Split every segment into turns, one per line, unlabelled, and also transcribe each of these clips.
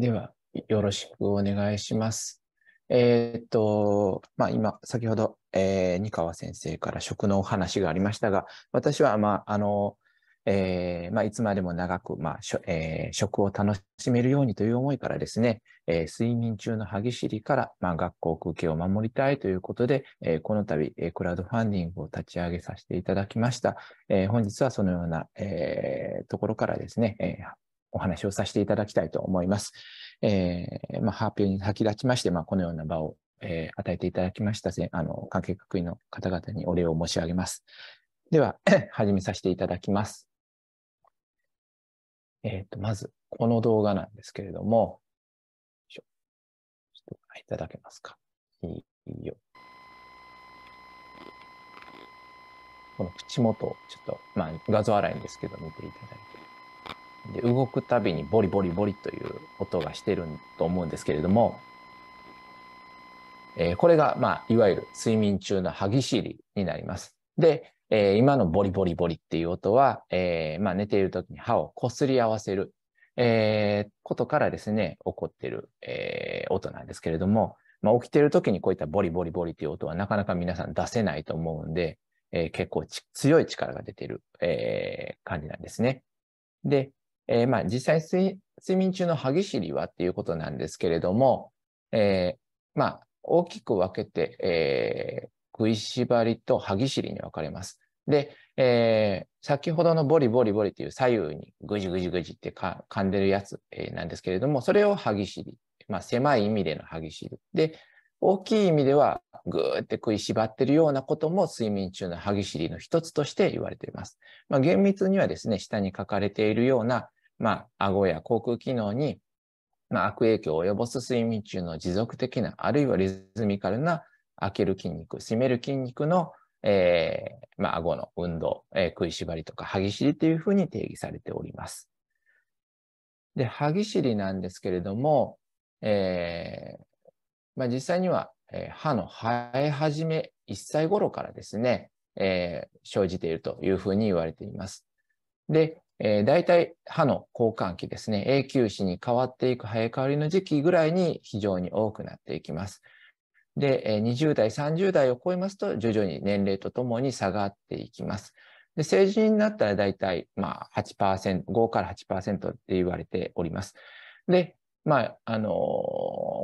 では、よろしくお願いします。えー、っと、まあ、今、先ほど、えー、二川先生から食のお話がありましたが、私は、まあ、あの、えー、まあ、いつまでも長く、まあしょえー、食を楽しめるようにという思いからですね、えー、睡眠中の歯ぎしりから、まあ、学校空気を守りたいということで、えー、この度、えー、クラウドファンディングを立ち上げさせていただきました。えー、本日はそのような、えー、ところからですね、えーお話をさせていただきたいと思います。えー、まあ、発表に先立ちまして、まあ、このような場を、えー、与えていただきましたあの関係各位の方々にお礼を申し上げます。では、始めさせていただきます。えっ、ー、と、まず、この動画なんですけれども、ちょっとご覧いただけますか。いいよ。この口元ちょっと、まあ、画像洗いんですけど、見ていただいて。で動くたびにボリボリボリという音がしてると思うんですけれども、えー、これが、まあ、いわゆる睡眠中の歯ぎしりになります。で、えー、今のボリボリボリっていう音は、えー、まあ、寝ている時に歯をこすり合わせる、えことからですね、起こってる、え音なんですけれども、まあ、起きてる時にこういったボリボリボリっていう音はなかなか皆さん出せないと思うんで、え結構強い力が出てる、え感じなんですね。で、えー、まあ、実際睡眠中の歯ぎしりはっていうことなんですけれども、えー、まあ、大きく分けて、えー、食いしばりと歯ぎしりに分かれます。で、えー、先ほどのボリボリボリという左右にぐじぐじぐじってか噛んでるやつ、えー、なんですけれども、それを歯ぎしり。まあ、狭い意味での歯ぎしり。で、大きい意味ではぐーって食いしばってるようなことも睡眠中の歯ぎしりの一つとして言われています。まあ、厳密にはですね、下に書かれているようなまあ、顎や口腔機能に、まあ、悪影響を及ぼす睡眠中の持続的な、あるいはリズミカルな開ける筋肉、締める筋肉の、えー、まあ、顎の運動、えー、食いしばりとか歯ぎしりというふうに定義されております。で、歯ぎしりなんですけれども、えー、まあ、実際には、え歯の生え始め1歳頃からですね、え生じているというふうに言われています。で、えー、大体歯の交換期ですね、永久歯に変わっていく生え変わりの時期ぐらいに非常に多くなっていきます。で、20代、30代を超えますと、徐々に年齢とともに下がっていきます。で成人になったら大体、まあ8%、5から8%って言われております。で、まあ、あのー、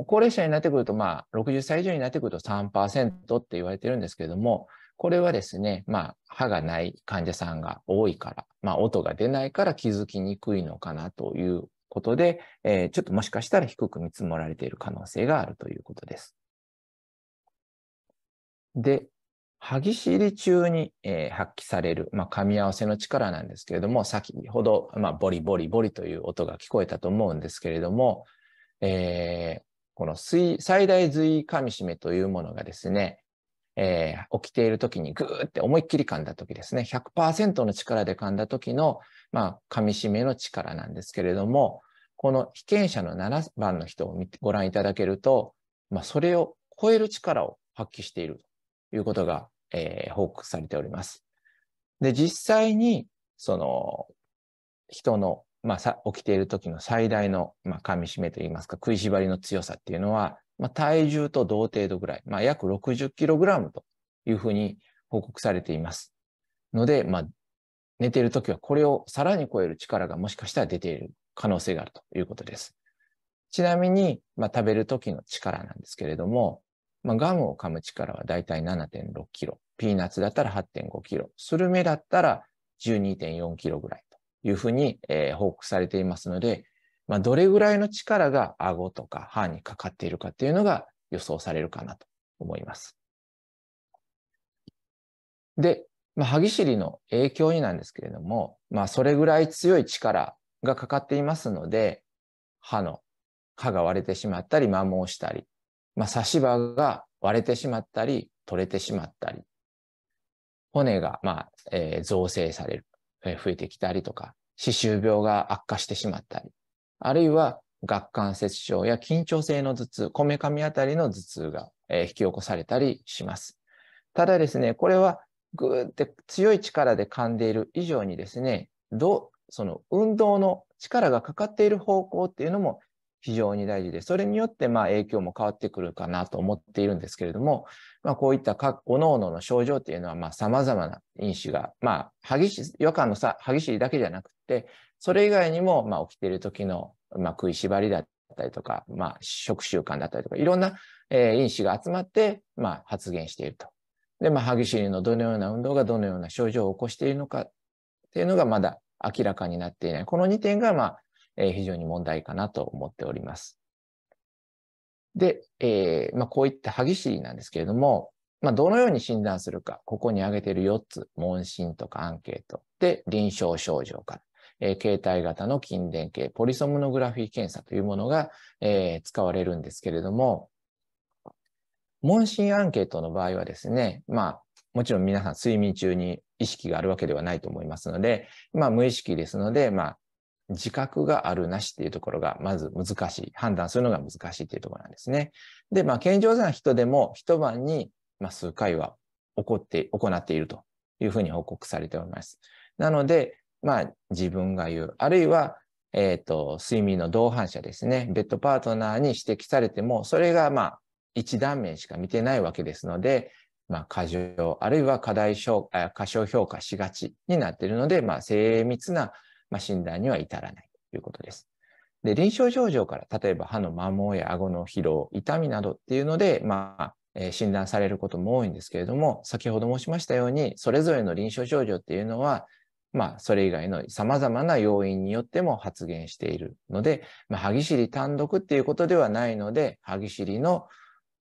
高齢者になってくると、まあ、60歳以上になってくると3%って言われてるんですけれども、これはですね、まあ、歯がない患者さんが多いから、まあ、音が出ないから気づきにくいのかなということで、えー、ちょっともしかしたら低く見積もられている可能性があるということです。で、歯ぎしり中に、えー、発揮される、まあ、噛み合わせの力なんですけれども、先ほど、まあ、ボリボリボリという音が聞こえたと思うんですけれども、えー、この最大髄噛み締めというものがですね、えー、起きている時にグーって思いっきり噛んだ時ですね100%の力で噛んだ時の、まあ、噛み締めの力なんですけれどもこの被験者の7番の人をご覧いただけると、まあ、それを超える力を発揮しているということが、えー、報告されております。で実際にその人の、まあ、起きている時の最大の、まあ、噛み締めといいますか食いしばりの強さっていうのはまあ、体重と同程度ぐらい、まあ、約 60kg というふうに報告されています。ので、まあ、寝ているときはこれをさらに超える力がもしかしたら出ている可能性があるということです。ちなみに、まあ、食べるときの力なんですけれども、まあ、ガムを噛む力はだいたい 7.6kg、ピーナッツだったら 8.5kg、スルメだったら 12.4kg ぐらいというふうに、えー、報告されていますので、まあ、どれぐらいの力が顎とか歯にかかっているかっていうのが予想されるかなと思います。で、まあ、歯ぎしりの影響になんですけれども、まあ、それぐらい強い力がかかっていますので、歯の、歯が割れてしまったり、摩耗したり、まあ、差し歯が割れてしまったり、取れてしまったり、骨が、まあ、えー、造成される、えー、増えてきたりとか、歯周病が悪化してしまったり、あるいは顎関節症や緊張性の頭痛、こめかみあたりの頭痛が、え引き起こされたりします。ただですね、これはぐーって強い力で噛んでいる以上にですね、どその運動の力がかかっている方向っていうのも非常に大事で、それによってま影響も変わってくるかなと思っているんですけれども、まあ、こういった各各々の症状っていうのはま様々な因子が、まあ、激しい、予感のさ激しいだけじゃなくて、それ以外にも、まあ、起きている時の、まあ、食いしばりだったりとか、まあ、食習慣だったりとか、いろんな、えー、因子が集まって、まあ、発現していると。で、まあ、歯ぎしりのどのような運動がどのような症状を起こしているのかっていうのがまだ明らかになっていない。この2点が、まあ、えー、非常に問題かなと思っております。で、えー、まあ、こういった歯ぎしりなんですけれども、まあ、どのように診断するか、ここに挙げている4つ、問診とかアンケートで臨床症状から。えー、携帯型の筋電系、ポリソムノグラフィー検査というものが、えー、使われるんですけれども、問診アンケートの場合はですね、まあ、もちろん皆さん睡眠中に意識があるわけではないと思いますので、まあ、無意識ですので、まあ、自覚があるなしっていうところが、まず難しい。判断するのが難しいっていうところなんですね。で、まあ、健常者の人でも一晩に、まあ、数回は起こって、行っているというふうに報告されております。なので、まあ、自分が言う。あるいは、えっ、ー、と、睡眠の同伴者ですね。ベッドパートナーに指摘されても、それが、まあ、一断面しか見てないわけですので、まあ、過剰、あるいは過大小過小評価しがちになっているので、まあ、精密な、まあ、診断には至らないということです。で、臨床症状から、例えば歯の摩耗や顎の疲労、痛みなどっていうので、まあ、えー、診断されることも多いんですけれども、先ほど申しましたように、それぞれの臨床症状っていうのは、まあ、それ以外の様々な要因によっても発現しているので、まあ、歯ぎしり単独っていうことではないので、歯ぎしりの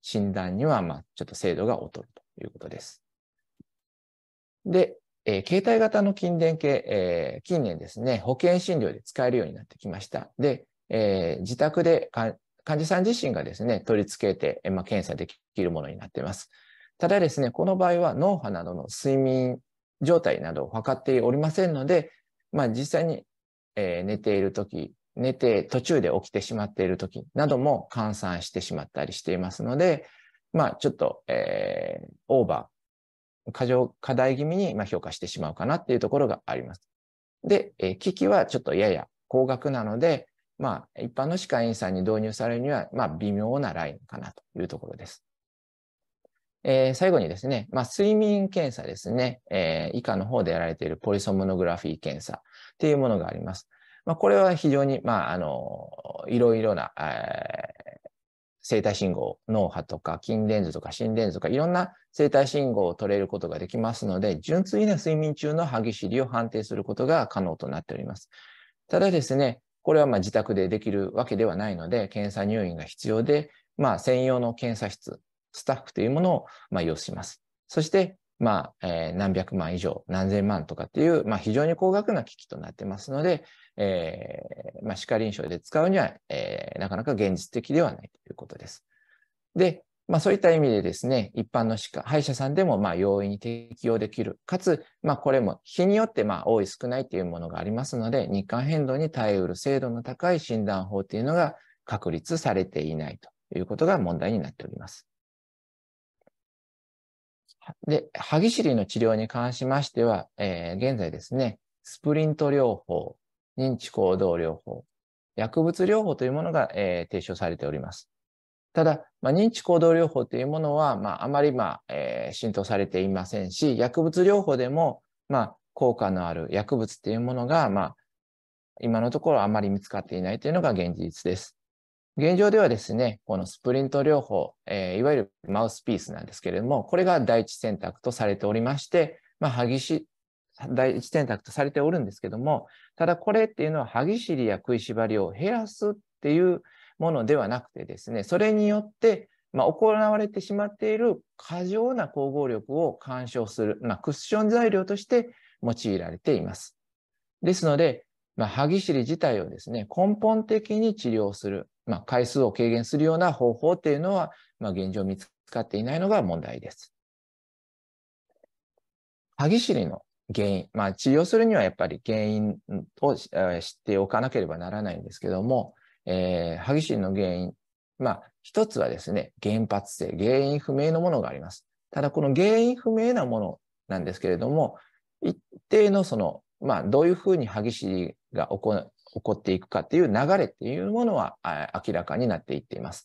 診断には、まあ、ちょっと精度が劣るということです。で、えー、携帯型の筋電系、えー、近年ですね、保険診療で使えるようになってきました。で、えー、自宅で患者さん自身がですね、取り付けて、まあ、検査できるものになっています。ただですね、この場合は脳波などの睡眠状態などを測っておりませんので、まあ、実際に、えー、寝ている時寝て途中で起きてしまっている時なども換算してしまったりしていますので、まあ、ちょっと、えー、オーバー、過剰、課題気味に評価してしまうかなっていうところがあります。で、えー、機器はちょっとやや高額なので、まあ、一般の歯科医院さんに導入されるには、まあ、微妙なラインかなというところです。えー、最後にですね、まあ、睡眠検査ですね、えー、以下の方でやられているポリソモノグラフィー検査っていうものがあります。まあ、これは非常に、まあ、あの、いろいろな、えー、生体信号、脳波とか筋電図とか心電図とかいろんな生体信号を取れることができますので、純粋な睡眠中の歯ぎしりを判定することが可能となっております。ただですね、これはま自宅でできるわけではないので、検査入院が必要で、まあ、専用の検査室スタッフというものを、まあ、要します。そして、まあ、えー、何百万以上、何千万とかっていう、まあ、非常に高額な機器となってますので、えー、まあ、歯科臨床で使うには、えー、なかなか現実的ではないということです。で、まあ、そういった意味でですね、一般の歯科、歯医者さんでもまあ容易に適用できる。かつ、まあ、これも日によってまあ多い少ないというものがありますので、日韓変動に耐えうる精度の高い診断法というのが確立されていないということが問題になっております。で、歯ぎしりの治療に関しましては、えー、現在ですね、スプリント療法、認知行動療法、薬物療法というものが、えー、提唱されております。ただ、まあ、認知行動療法というものは、まあ、あまり、まあえー、浸透されていませんし、薬物療法でも、まあ、効果のある薬物というものが、まあ、今のところあまり見つかっていないというのが現実です。現状ではですね、このスプリント療法、えー、いわゆるマウスピースなんですけれども、これが第一選択とされておりまして、まあ、歯ぎし、第一選択とされておるんですけども、ただこれっていうのは歯ぎしりや食いしばりを減らすっていうものではなくてですね、それによって、まあ、行われてしまっている過剰な光合力を干渉する、まあ、クッション材料として用いられています。ですので、まあ、歯ぎしり自体をですね、根本的に治療する、まあ、回数を軽減するような方法っていうのは、まあ、現状見つかっていないのが問題です。歯ぎしりの原因、まあ、治療するにはやっぱり原因を知っておかなければならないんですけども、えー、歯ぎしりの原因、まあ、一つはですね、原発性、原因不明のものがあります。ただ、この原因不明なものなんですけれども、一定のそのまあ、どういうふうに歯ぎしりが起こ起こっていくかっていう流れっていうものは明らかになっていっています。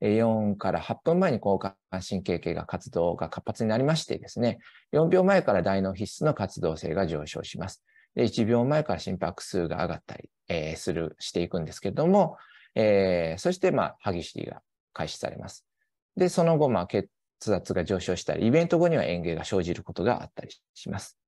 4から8分前に交感神経系が活動が活発になりましてですね、4秒前から大脳皮質の活動性が上昇します。で1秒前から心拍数が上がったり、えー、する、していくんですけども、えー、そして、まあ、歯ぎしりが開始されます。で、その後、まあ、血圧が上昇したり、イベント後には園芸が生じることがあったりします。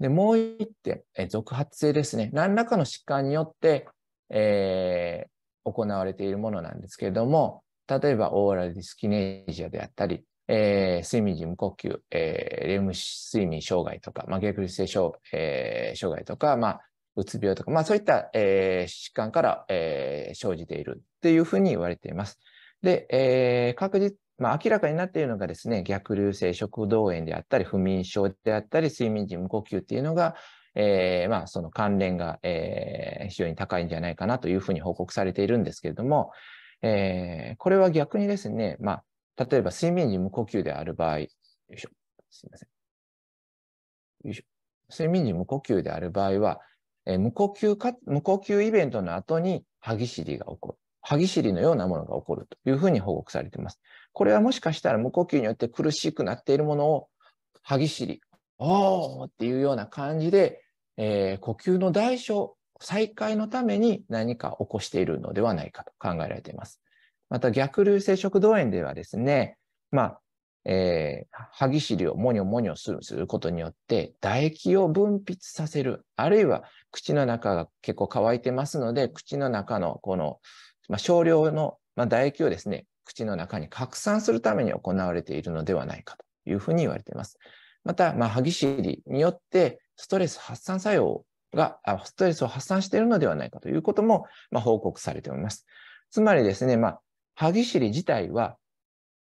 で、もう1点、え続発性ですね。何らかの疾患によって、えー、行われているものなんですけれども、例えばオーラルディスキネージアであったり、えー、睡眠時無呼吸、えー、レム睡眠障害とか、まあ、逆流性障,、えー、障害とか、まあ、うつ病とか、まあ、そういった、えー、疾患から、えー、生じているっていうふうに言われています。で、えー、確実まあ、明らかになっているのがですね、逆流性食道炎であったり、不眠症であったり、睡眠時無呼吸っていうのが、えー、まあ、その関連が、えー、非常に高いんじゃないかなというふうに報告されているんですけれども、えー、これは逆にですね、まあ、例えば睡眠時無呼吸である場合、よいしょ、すみません。よいしょ。睡眠時無呼吸である場合は、え無呼吸か、無呼吸イベントの後に歯ぎしりが起こる。歯ぎしりのようなものが起こるというふうに報告されています。これはもしかしたら無呼吸によって苦しくなっているものを歯ぎしり、おーっていうような感じで、えー、呼吸の代償、再開のために何か起こしているのではないかと考えられています。また逆流性食道炎ではですね、まあ、えー、歯ぎしりをもにょもにょすることによって、唾液を分泌させる、あるいは口の中が結構乾いてますので、口の中のこのまあ、少量の、まあ、唾液をですね、口の中に拡散するために行われているのではないかというふうに言われています。また、まあ、歯ぎしりによってストレス発散作用が、ストレスを発散しているのではないかということも、まあ、報告されております。つまりですね、まあ、歯ぎしり自体は、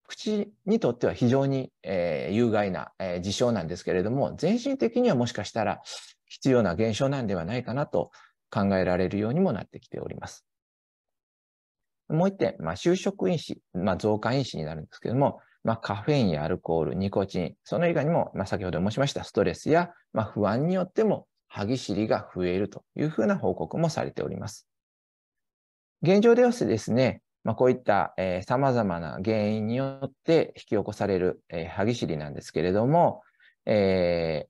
口にとっては非常に、えー、有害な、えー、事象なんですけれども、全身的にはもしかしたら必要な現象なんではないかなと考えられるようにもなってきております。もう一点、まあ、就職因子、まあ、増加因子になるんですけども、まあ、カフェインやアルコール、ニコチン、その以外にも、まあ、先ほど申しましたストレスや、まあ、不安によっても歯ぎしりが増えるというふうな報告もされております。現状ではですね、まあ、こういったさまざまな原因によって引き起こされる、えー、歯ぎしりなんですけれども、え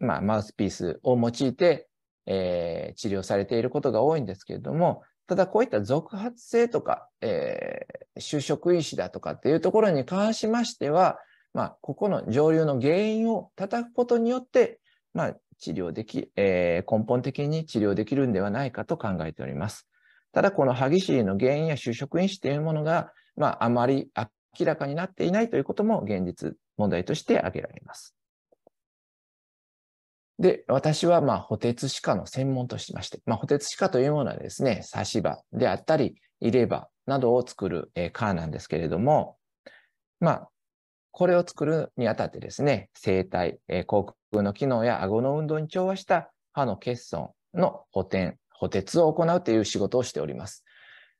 ーまあ、マウスピースを用いて、えー、治療されていることが多いんですけれども、ただこういった続発性とか、えー、就職意思だとかっていうところに関しましては、まあ、ここの上流の原因を叩くことによって、まあ、治療でき、えー、根本的に治療できるんではないかと考えております。ただ、この歯ぎしりの原因や就職因子というものが、まあ、あまり明らかになっていないということも現実問題として挙げられます。で、私は、まあ、補鉄歯科の専門としまして、まあ、補鉄歯科というものはですね、差し歯であったり、入れ歯などを作る、え科なんですけれども、まあ、これを作るにあたってですね、声帯、え口腔の機能や顎の運動に調和した歯の欠損の補填、補鉄を行うという仕事をしております。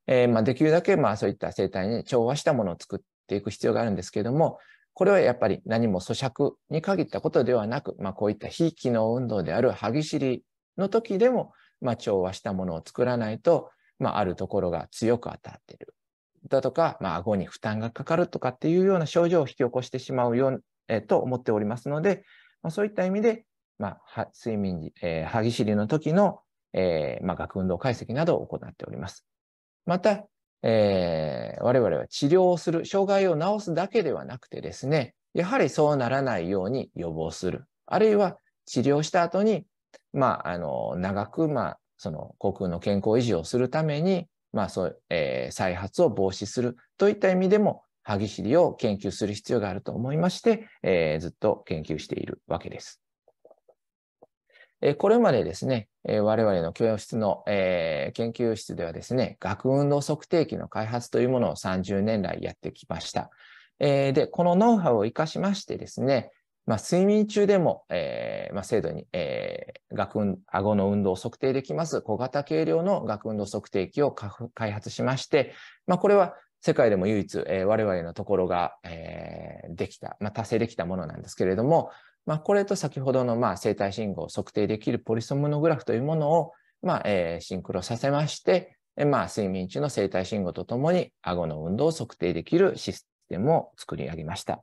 えー、まあ、できるだけ、まあ、そういった声帯に調和したものを作っていく必要があるんですけれども、これはやっぱり何も咀嚼に限ったことではなく、まあ、こういった非機能運動である歯ぎしりの時でも、まあ、調和したものを作らないと、まあ、あるところが強く当たってるだとか、まあ、顎に負担がかかるとかっていうような症状を引き起こしてしまうよえと思っておりますので、まあ、そういった意味で、まあ、睡眠時、えー、歯ぎしりの時の、えーまあ、学運動解析などを行っております。また、えー、我々は治療をする、障害を治すだけではなくてですね、やはりそうならないように予防する。あるいは治療した後に、まあ、あの、長く、まあ、その、航空の健康維持をするために、まあ、そう、えー、再発を防止するといった意味でも、歯ぎしりを研究する必要があると思いまして、えー、ずっと研究しているわけです。これまでですね、我々の教室の、研究室ではですね、学運動測定器の開発というものを30年来やってきました。で、このノウハウを活かしましてですね、まあ、睡眠中でも、えーまあ、精度に、えー、学運顎の運動を測定できます小型軽量の学運動測定器を開発しまして、まあ、これは世界でも唯一、えー、我々のところが、えー、できた、まあ、達成できたものなんですけれども、まあ、これと先ほどのまあ生体信号を測定できるポリソムノグラフというものをまあえシンクロさせまして、まあ、睡眠中の生体信号とともに顎の運動を測定できるシステムを作り上げました。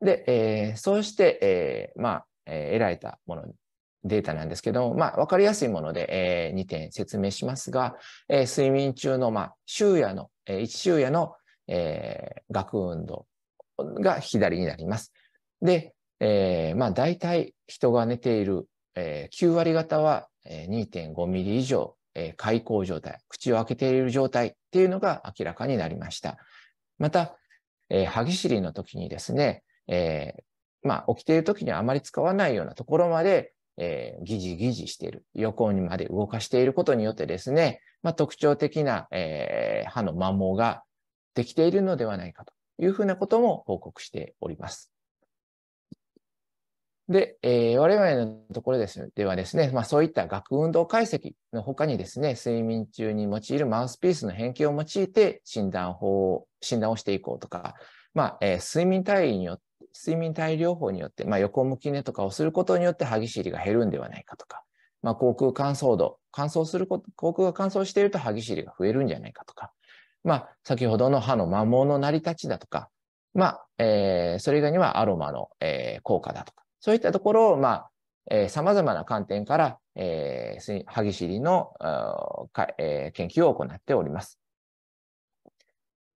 で、えー、そうして、えー、まあ、えー、得られたもの、データなんですけども、まあ、わかりやすいもので、えー、2点説明しますが、えー、睡眠中の、まあ、昼夜の、えー、1昼夜の、えー、学運動が左になります。で、えー、まあ大体人が寝ている、えー、9割方は2.5ミリ以上、えー、開口状態、口を開けている状態っていうのが明らかになりました。また、えー、歯ぎしりの時にですね、えー、まあ起きている時にはあまり使わないようなところまで、えー、ギジギジしている、横にまで動かしていることによってですね、まあ、特徴的な、えー、歯の摩耗ができているのではないかというふうなことも報告しております。で、えー、我々のところです、ではですね、まあ、そういった学運動解析の他にですね、睡眠中に用いるマウスピースの変形を用いて診断法を、診断をしていこうとか、まあ、えー、睡眠体位によって、睡眠体療法によって、まあ、横向き寝とかをすることによって歯ぎしりが減るんではないかとか、まあ、口腔乾燥度、乾燥すること、口腔が乾燥していると歯ぎしりが増えるんじゃないかとか、まあ、先ほどの歯の摩耗の成り立ちだとか、まあ、えー、それ以外にはアロマの、えー、効果だとか、そういったところを、まあ、えま様々な観点から、えー、歯ぎしりの、えー、研究を行っております。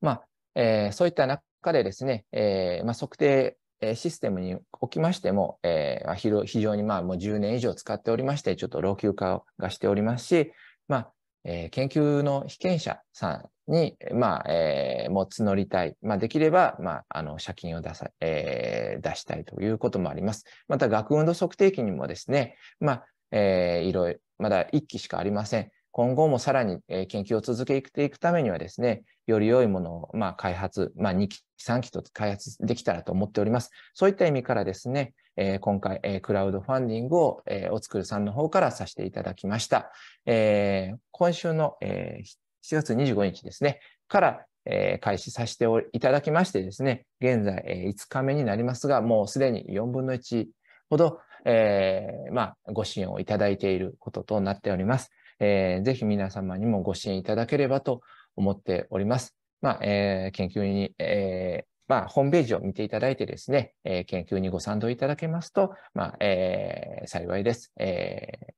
まあ、えー、そういった中でですね、えーまあ、測定システムにおきましても、えー、非常にまあもう10年以上使っておりまして、ちょっと老朽化がしておりますし、まあえー、研究の被験者さんに、まあ、えー、もつ乗りたい。まあ、できれば、まあ、あの、借金を出さ、えー、出したいということもあります。また、学運動測定器にもですね、まあ、えー、いろいろ、まだ1機しかありません。今後もさらに研究を続けていくためにはですね、より良いものを、まあ、開発、まあ、2機、3機と開発できたらと思っております。そういった意味からですね、えー、今回、えー、クラウドファンディングを、えー、おつくるさんの方からさせていただきました。えー、今週の、えー、7月25日ですね、から、えー、開始させていただきましてですね、現在、えー、5日目になりますが、もうすでに4分の1ほど、えー、まあ、ご支援をいただいていることとなっております。えー、ぜひ皆様にもご支援いただければと思っております。まあ、えー、研究に、えまあ、ホームページを見ていただいてですね、え研究にご賛同いただけますと、まあ、え幸いです、え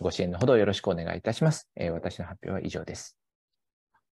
ご支援のほどよろしくお願いいたします。え私の発表は以上です。